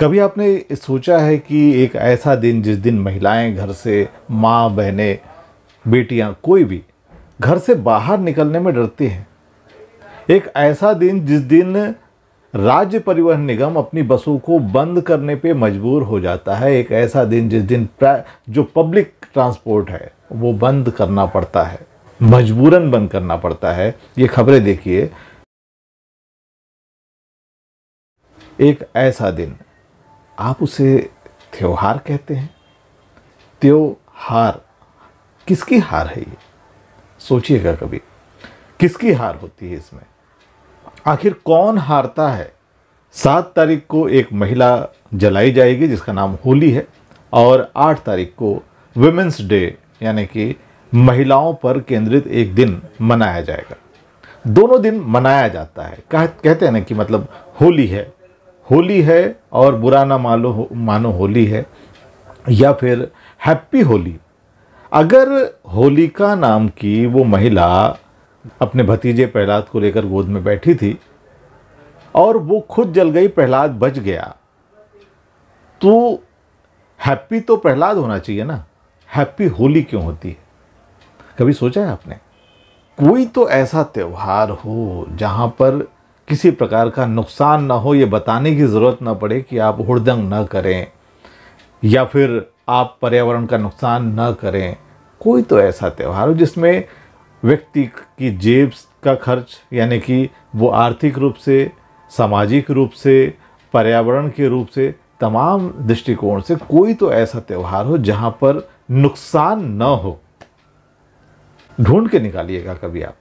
कभी आपने सोचा है कि एक ऐसा दिन जिस दिन महिलाएं घर से माँ बहनें बेटियाँ कोई भी घर से बाहर निकलने में डरती हैं एक ऐसा दिन जिस दिन राज्य परिवहन निगम अपनी बसों को बंद करने पे मजबूर हो जाता है एक ऐसा दिन जिस दिन जो पब्लिक ट्रांसपोर्ट है वो बंद करना पड़ता है मजबूरन बंद करना पड़ता है ये खबरें देखिए एक ऐसा दिन आप उसे त्योहार कहते हैं त्योहार किसकी हार है ये सोचिएगा कभी किसकी हार होती है इसमें आखिर कौन हारता है सात तारीख को एक महिला जलाई जाएगी जिसका नाम होली है और आठ तारीख को वुमेंस डे यानी कि महिलाओं पर केंद्रित एक दिन मनाया जाएगा दोनों दिन मनाया जाता है कह कहते हैं ना कि मतलब होली है होली है और बुरा ना मानो मानो होली है या फिर हैप्पी होली अगर होलिका नाम की वो महिला अपने भतीजे प्रहलाद को लेकर गोद में बैठी थी और वो खुद जल गई प्रहलाद बच गया तो हैप्पी तो प्रहलाद होना चाहिए ना हैप्पी होली क्यों होती है कभी सोचा है आपने कोई तो ऐसा त्यौहार हो जहाँ पर किसी प्रकार का नुकसान ना हो ये बताने की ज़रूरत ना पड़े कि आप हुड़दंग ना करें या फिर आप पर्यावरण का नुकसान ना करें कोई तो ऐसा त्यौहार हो जिसमें व्यक्ति की जेब का खर्च यानी कि वो आर्थिक रूप से सामाजिक रूप से पर्यावरण के रूप से तमाम दृष्टिकोण से कोई तो ऐसा त्यौहार हो जहाँ पर नुकसान न हो ढूंढ के निकालिएगा कभी आप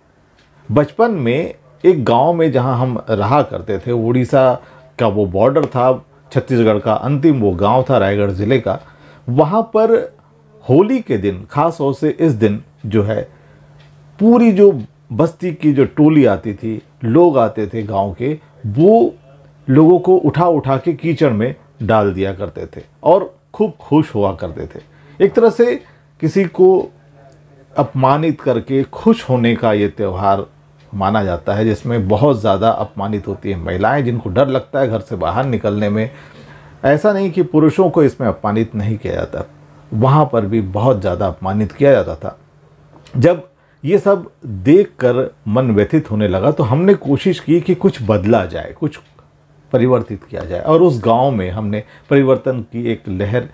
बचपन में एक गांव में जहां हम रहा करते थे उड़ीसा का वो बॉर्डर था छत्तीसगढ़ का अंतिम वो गांव था रायगढ़ ज़िले का वहां पर होली के दिन खास तौर से इस दिन जो है पूरी जो बस्ती की जो टोली आती थी लोग आते थे गांव के वो लोगों को उठा उठा के कीचड़ में डाल दिया करते थे और खूब खुश हुआ करते थे एक तरह से किसी को अपमानित करके खुश होने का ये त्यौहार माना जाता है जिसमें बहुत ज़्यादा अपमानित होती है महिलाएं जिनको डर लगता है घर से बाहर निकलने में ऐसा नहीं कि पुरुषों को इसमें अपमानित नहीं किया जाता वहाँ पर भी बहुत ज़्यादा अपमानित किया जाता था जब ये सब देख कर मन व्यथित होने लगा तो हमने कोशिश की कि कुछ बदला जाए कुछ परिवर्तित किया जाए और उस गांव में हमने परिवर्तन की एक लहर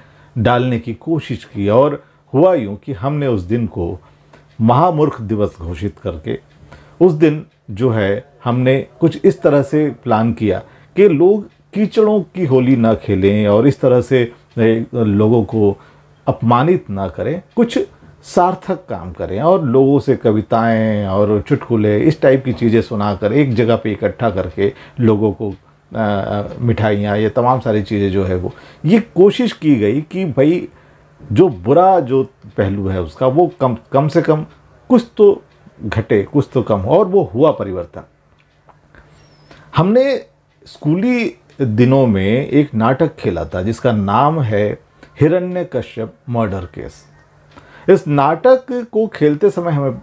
डालने की कोशिश की और हुआ यूँ कि हमने उस दिन को महामूर्ख दिवस घोषित करके उस दिन जो है हमने कुछ इस तरह से प्लान किया कि लोग कीचड़ों की होली ना खेलें और इस तरह से लोगों को अपमानित ना करें कुछ सार्थक काम करें और लोगों से कविताएं और चुटकुले इस टाइप की चीज़ें सुनाकर एक जगह पे इकट्ठा करके लोगों को मिठाइयाँ ये तमाम सारी चीज़ें जो है वो ये कोशिश की गई कि भाई जो बुरा जो पहलू है उसका वो कम कम से कम कुछ तो घटे कुछ तो कम हो और वो हुआ परिवर्तन हमने स्कूली दिनों में एक नाटक खेला था जिसका नाम है हिरण्य कश्यप मर्डर केस इस नाटक को खेलते समय हमें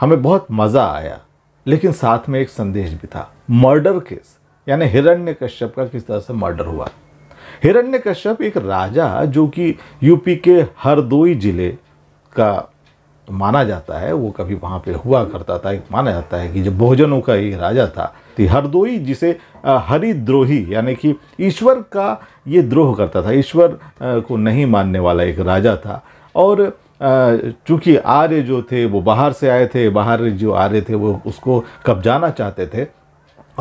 हमें बहुत मज़ा आया लेकिन साथ में एक संदेश भी था मर्डर केस यानी हिरण्य कश्यप का किस तरह से मर्डर हुआ हिरण्य कश्यप एक राजा जो कि यूपी के हरदोई ज़िले का तो माना जाता है वो कभी वहाँ पे हुआ करता था माना जाता है कि जब बहुजनों का एक राजा था तो हरदोई जिसे हरिद्रोही यानी कि ईश्वर का ये द्रोह करता था ईश्वर को नहीं मानने वाला एक राजा था और चूँकि आर्य जो थे वो बाहर से आए थे बाहर जो आर्य थे वो उसको कब्जाना चाहते थे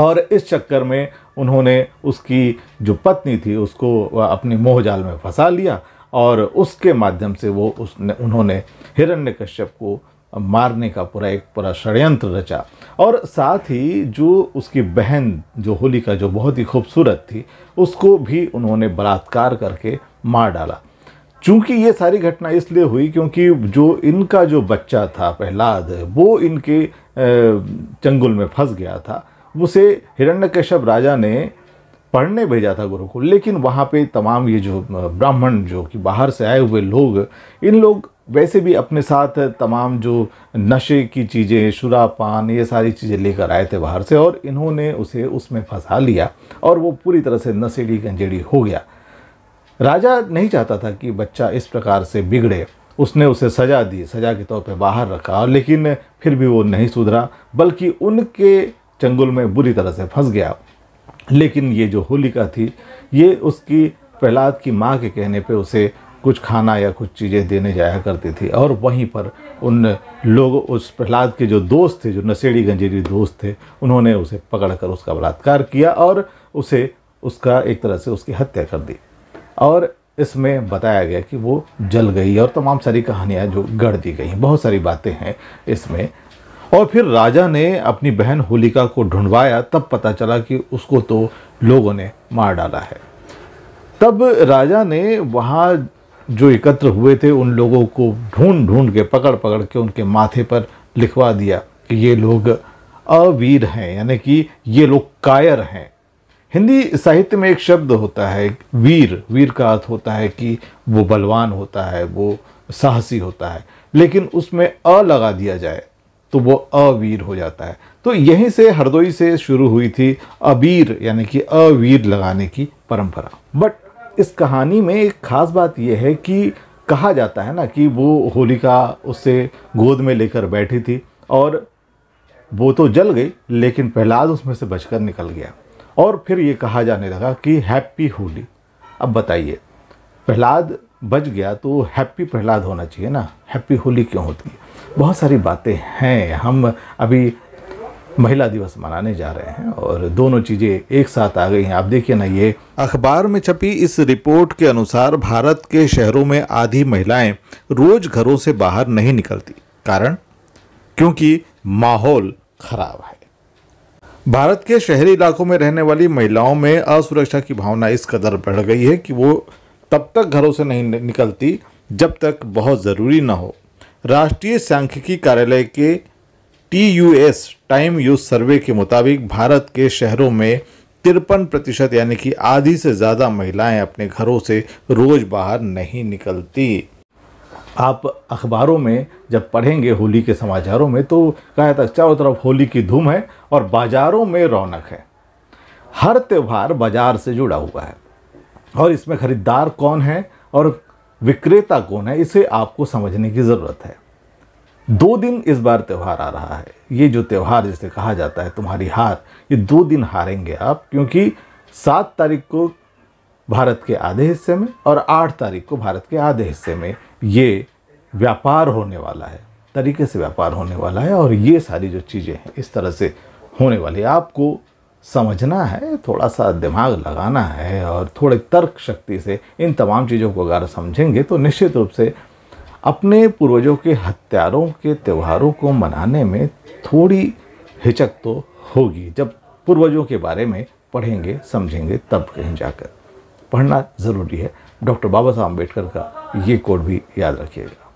और इस चक्कर में उन्होंने उसकी जो पत्नी थी उसको अपने मोहजाल में फंसा लिया और उसके माध्यम से वो उसने उन्होंने हिरण्य कश्यप को मारने का पूरा एक पूरा षड्यंत्र रचा और साथ ही जो उसकी बहन जो होलिका जो बहुत ही खूबसूरत थी उसको भी उन्होंने बलात्कार करके मार डाला चूंकि ये सारी घटना इसलिए हुई क्योंकि जो इनका जो बच्चा था प्रहलाद वो इनके चंगुल में फंस गया था उसे हिरण्यकश्यप राजा ने पढ़ने भेजा था गुरु को लेकिन वहाँ पे तमाम ये जो ब्राह्मण जो कि बाहर से आए हुए लोग इन लोग वैसे भी अपने साथ तमाम जो नशे की चीज़ें शुरापान ये सारी चीज़ें लेकर आए थे बाहर से और इन्होंने उसे उसमें फंसा लिया और वो पूरी तरह से नशेड़ी गंजेड़ी हो गया राजा नहीं चाहता था कि बच्चा इस प्रकार से बिगड़े उसने उसे सज़ा दी सज़ा के तौर पर बाहर रखा लेकिन फिर भी वो नहीं सुधरा बल्कि उनके चंगुल में बुरी तरह से फंस गया लेकिन ये जो होलिका थी ये उसकी प्रहलाद की माँ के कहने पे उसे कुछ खाना या कुछ चीज़ें देने जाया करती थी और वहीं पर उन लोगों उस प्रहलाद के जो दोस्त थे जो नशेड़ी गंजेरी दोस्त थे उन्होंने उसे पकड़कर उसका बलात्कार किया और उसे उसका एक तरह से उसकी हत्या कर दी और इसमें बताया गया कि वो जल गई और तमाम सारी कहानियाँ जो गढ़ दी गई बहुत सारी बातें हैं इसमें और फिर राजा ने अपनी बहन होलिका को ढूंढवाया तब पता चला कि उसको तो लोगों ने मार डाला है तब राजा ने वहाँ जो एकत्र हुए थे उन लोगों को ढूंढ ढूंढ के पकड़ पकड़ के उनके माथे पर लिखवा दिया कि ये लोग अवीर हैं यानी कि ये लोग कायर हैं हिंदी साहित्य में एक शब्द होता है वीर वीर का अर्थ होता है कि वो बलवान होता है वो साहसी होता है लेकिन उसमें अ लगा दिया जाए तो वो अवीर हो जाता है तो यहीं से हरदोई से शुरू हुई थी अबीर यानी कि अवीर लगाने की परंपरा बट इस कहानी में एक ख़ास बात यह है कि कहा जाता है ना कि वो होलिका उससे गोद में लेकर बैठी थी और वो तो जल गई लेकिन प्रहलाद उसमें से बचकर निकल गया और फिर ये कहा जाने लगा कि हैप्पी होली अब बताइए प्रहलाद बज गया तो हैप्पी प्रहलाद होना चाहिए ना हैप्पी होली क्यों होती है बहुत सारी बातें हैं हम अभी महिला दिवस मनाने जा रहे हैं और दोनों चीज़ें एक साथ आ गई हैं आप देखिए ना ये अखबार में छपी इस रिपोर्ट के अनुसार भारत के शहरों में आधी महिलाएं रोज घरों से बाहर नहीं निकलती कारण क्योंकि माहौल खराब है भारत के शहरी इलाकों में रहने वाली महिलाओं में असुरक्षा की भावना इस कदर बढ़ गई है कि वो तब तक घरों से नहीं निकलती जब तक बहुत ज़रूरी ना हो राष्ट्रीय सांख्यिकी कार्यालय के T U S time use survey के मुताबिक भारत के शहरों में तिरपन प्रतिशत यानी कि आधी से ज़्यादा महिलाएं अपने घरों से रोज़ बाहर नहीं निकलती आप अखबारों में जब पढ़ेंगे होली के समाचारों में तो कहा जाता चारों तरफ होली की धूम है और बाज़ारों में रौनक है हर त्यौहार बाज़ार से जुड़ा हुआ है और इसमें ख़रीदार कौन है और विक्रेता कौन है इसे आपको समझने की ज़रूरत है दो दिन इस बार त्यौहार आ रहा है ये जो त्यौहार जिसे कहा जाता है तुम्हारी हार ये दो दिन हारेंगे आप क्योंकि सात तारीख को भारत के आधे हिस्से में और आठ तारीख को भारत के आधे हिस्से में ये व्यापार होने वाला है तरीके से व्यापार होने वाला है और ये सारी जो चीज़ें हैं इस तरह से होने वाली है आपको समझना है थोड़ा सा दिमाग लगाना है और थोड़े तर्क शक्ति से इन तमाम चीज़ों को अगर समझेंगे तो निश्चित रूप से अपने पूर्वजों के हत्यारों के त्योहारों को मनाने में थोड़ी हिचक तो होगी जब पूर्वजों के बारे में पढ़ेंगे समझेंगे तब कहीं जाकर पढ़ना ज़रूरी है डॉक्टर बाबा साहब अम्बेडकर का ये कोड भी याद रखिएगा